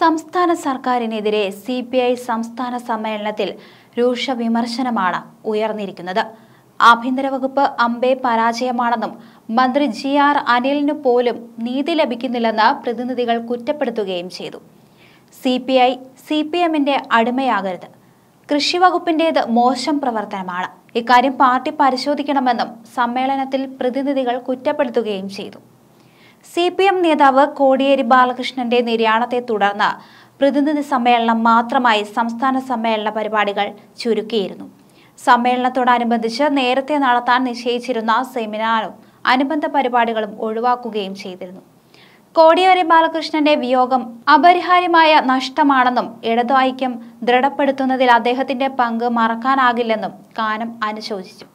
സംസ്ഥാന സർക്കാരിനെതിരെ C P I സംസ്ഥാന സമ്മേളനത്തിൽ രൂക്ഷ വിമർശനമാണ് ഉയർന്നിരിക്കുന്നത് ആഭ്യന്തര വകുപ്പ് അമ്പെ പരാജയമാണെന്നും മന്ത്രി ജി ആർ അനിലിനു പോലും നീതി ലഭിക്കുന്നില്ലെന്ന് പ്രതിനിധികൾ കുറ്റപ്പെടുത്തുകയും ചെയ്തു C P I C P എമ്മിന്റെ അടിമയാകരുത് കൃഷിവകുപ്പിന്റേത് മോശം പ്രവർത്തനമാണ് ഇക്കാര്യം പാർട്ടി പരിശോധിക്കണമെന്നും സമ്മേളനത്തിൽ പ്രതിനിധികൾ കുറ്റപ്പെടുത്തുകയും ചെയ്തു സി പി എം നേതാവ് കോടിയേരി ബാലകൃഷ്ണന്റെ നിര്യാണത്തെ തുടർന്ന് പ്രതിനിധി സമ്മേളനം മാത്രമായി സംസ്ഥാന സമ്മേളന പരിപാടികൾ ചുരുക്കിയിരുന്നു സമ്മേളനത്തോടനുബന്ധിച്ച് നേരത്തെ നടത്താൻ നിശ്ചയിച്ചിരുന്ന സെമിനാറും അനുബന്ധ പരിപാടികളും ഒഴിവാക്കുകയും ചെയ്തിരുന്നു കോടിയേരി ബാലകൃഷ്ണന്റെ വിയോഗം അപരിഹാര്യമായ നഷ്ടമാണെന്നും ഇടതു ഐക്യം ദൃഢപ്പെടുത്തുന്നതിൽ അദ്ദേഹത്തിന്റെ പങ്ക് മറക്കാനാകില്ലെന്നും കാനം അനുശോചിച്ചു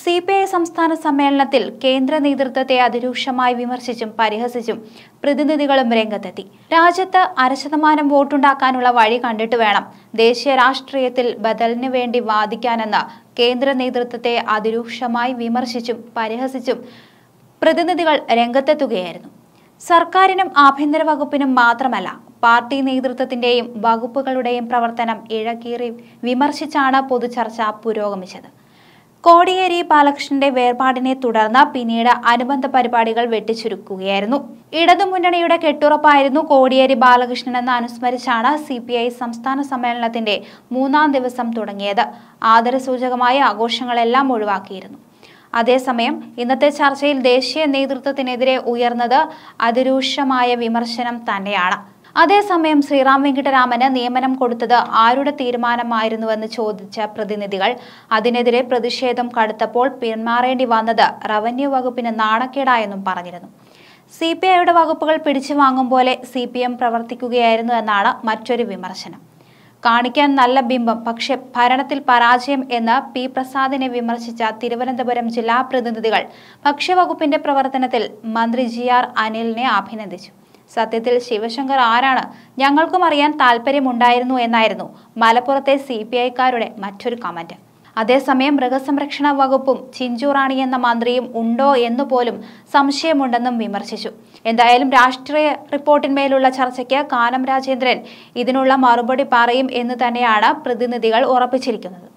സി പി ഐ സംസ്ഥാന സമ്മേളനത്തിൽ കേന്ദ്ര നേതൃത്വത്തെ അതിരൂക്ഷമായി വിമർശിച്ചും പരിഹസിച്ചും പ്രതിനിധികളും രംഗത്തെത്തി രാജ്യത്ത് അര ശതമാനം വോട്ടുണ്ടാക്കാനുള്ള വഴി കണ്ടിട്ട് വേണം ദേശീയ രാഷ്ട്രീയത്തിൽ ബദലിന് വേണ്ടി വാദിക്കാനെന്ന് കേന്ദ്ര നേതൃത്വത്തെ അതിരൂക്ഷമായി വിമർശിച്ചും പരിഹസിച്ചും പ്രതിനിധികൾ രംഗത്തെത്തുകയായിരുന്നു സർക്കാരിനും ആഭ്യന്തര വകുപ്പിനും മാത്രമല്ല പാർട്ടി നേതൃത്വത്തിന്റെയും വകുപ്പുകളുടെയും പ്രവർത്തനം ഇഴകീറി വിമർശിച്ചാണ് പൊതുചർച്ച പുരോഗമിച്ചത് കോടിയേരി ബാലകൃഷ്ണന്റെ വേർപാടിനെ തുടർന്ന് പിന്നീട് അനുബന്ധ പരിപാടികൾ വെട്ടിച്ചുരുക്കുകയായിരുന്നു ഇടതുമുന്നണിയുടെ കെട്ടുറപ്പായിരുന്നു കോടിയേരി ബാലകൃഷ്ണൻ എന്ന് അനുസ്മരിച്ചാണ് സി പി ഐ സംസ്ഥാന സമ്മേളനത്തിന്റെ മൂന്നാം ദിവസം തുടങ്ങിയത് ആദരസൂചകമായ ആഘോഷങ്ങളെല്ലാം ഒഴിവാക്കിയിരുന്നു അതേസമയം ഇന്നത്തെ ചർച്ചയിൽ ദേശീയ നേതൃത്വത്തിനെതിരെ ഉയർന്നത് അതിരൂക്ഷമായ വിമർശനം തന്നെയാണ് അതേസമയം ശ്രീറാം വെങ്കിട്ടരാമന് നിയമനം കൊടുത്തത് ആരുടെ തീരുമാനമായിരുന്നുവെന്ന് ചോദിച്ച പ്രതിനിധികൾ അതിനെതിരെ പ്രതിഷേധം കടുത്തപ്പോൾ പിന്മാറേണ്ടി വന്നത് റവന്യൂ വകുപ്പിന് നാണക്കേടായെന്നും പറഞ്ഞിരുന്നു സി പി ഐയുടെ വകുപ്പുകൾ പിടിച്ചു വാങ്ങും പോലെ സി പി എം പ്രവർത്തിക്കുകയായിരുന്നു എന്നാണ് മറ്റൊരു വിമർശനം കാണിക്കാൻ നല്ല ബിംബം പക്ഷെ ഭരണത്തിൽ പരാജയം എന്ന് പി പ്രസാദിനെ വിമർശിച്ച തിരുവനന്തപുരം ജില്ലാ പ്രതിനിധികൾ ഭക്ഷ്യവകുപ്പിന്റെ പ്രവർത്തനത്തിൽ മന്ത്രി ജി ആർ അനിലിനെ അഭിനന്ദിച്ചു സത്യത്തിൽ ശിവശങ്കർ ആരാണ് ഞങ്ങൾക്കും അറിയാൻ താല്പര്യമുണ്ടായിരുന്നു എന്നായിരുന്നു മലപ്പുറത്തെ സി പി ഐക്കാരുടെ മറ്റൊരു കമന്റ് അതേസമയം മൃഗസംരക്ഷണ വകുപ്പും ചിഞ്ചുറാണി എന്ന മന്ത്രിയും ഉണ്ടോ എന്നു പോലും സംശയമുണ്ടെന്നും വിമർശിച്ചു എന്തായാലും രാഷ്ട്രീയ റിപ്പോർട്ടിന്മേലുള്ള ചർച്ചയ്ക്ക് കാനം രാജേന്ദ്രൻ ഇതിനുള്ള മറുപടി പറയും എന്ന് തന്നെയാണ് പ്രതിനിധികൾ ഉറപ്പിച്ചിരിക്കുന്നത്